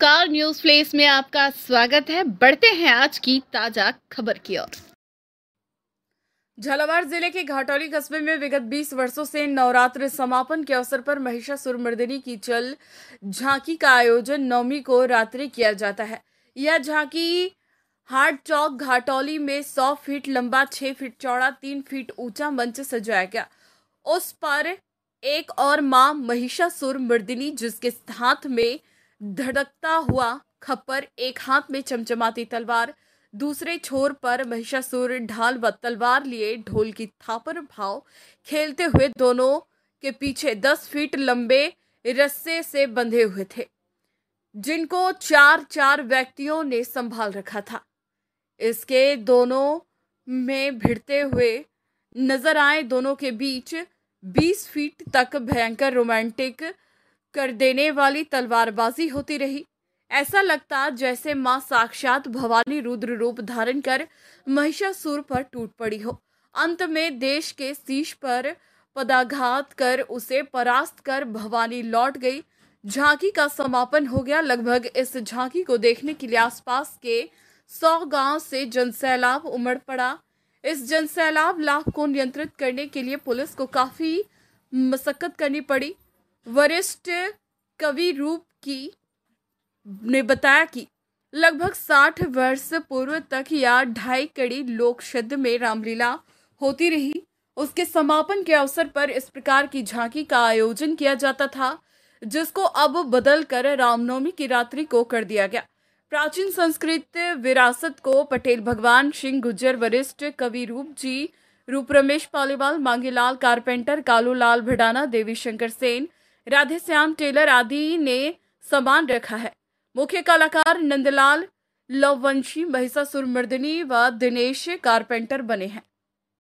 car news place में आपका स्वागत है बढ़ते हैं आज की ताजा खबर की ओर झालावाड़ जिले के घाटौली कस्बे में विगत 20 वर्षों से नवरात्र समापन के अवसर पर महिषासुर मर्दिनी की चल झांकी का आयोजन नवमी को रात्रि किया जाता है यह झांकी हार्ड चौक घाटौली में 100 फीट लंबा 6 फीट चौड़ा 3 फीट ऊंचा मंच सजाया गया उस पर एक और मां महिषासुर मर्दिनी जिसके हाथ में धड़कता हुआ खप्पर एक हाथ में चमचमाती तलवार दूसरे छोर पर महिषासुर ढाल व तलवार लिए ढोल की थापर भाव खेलते हुए दोनों के पीछे दस फीट लंबे रस्से से बंधे हुए थे जिनको चार चार व्यक्तियों ने संभाल रखा था इसके दोनों में भिड़ते हुए नजर आए दोनों के बीच बीस फीट तक भयंकर रोमांटिक कर देने वाली तलवारबाजी होती रही ऐसा लगता जैसे माँ साक्षात भवानी रुद्र रूप धारण कर महिषासुर पर टूट पड़ी हो अंत में देश के शीश पर पदाघात कर उसे परास्त कर भवानी लौट गई झांकी का समापन हो गया लगभग इस झांकी को देखने के लिए आसपास के सौ गांव से जनसैलाब उमड़ पड़ा इस जनसैलाब लाभ को नियंत्रित करने के लिए पुलिस को काफ़ी मशक्कत करनी पड़ी वरिष्ठ कवि रूप की ने बताया कि लगभग साठ वर्ष पूर्व तक या ढाई कड़ी लोक शब्द में रामलीला होती रही उसके समापन के अवसर पर इस प्रकार की झांकी का आयोजन किया जाता था जिसको अब बदल कर रामनवमी की रात्रि को कर दिया गया प्राचीन संस्कृत विरासत को पटेल भगवान सिंह गुज्जर वरिष्ठ कवि रूप जी रूप रमेश पालीवाल मांगेलाल कारपेंटर कालूलाल भिडाना देवी शंकर सेन राधे श्याम टेलर आदि ने सामान रखा है मुख्य कलाकार नंदलाल लववंशी महिषासुर मर्दिनी व दिनेश कारपेंटर बने हैं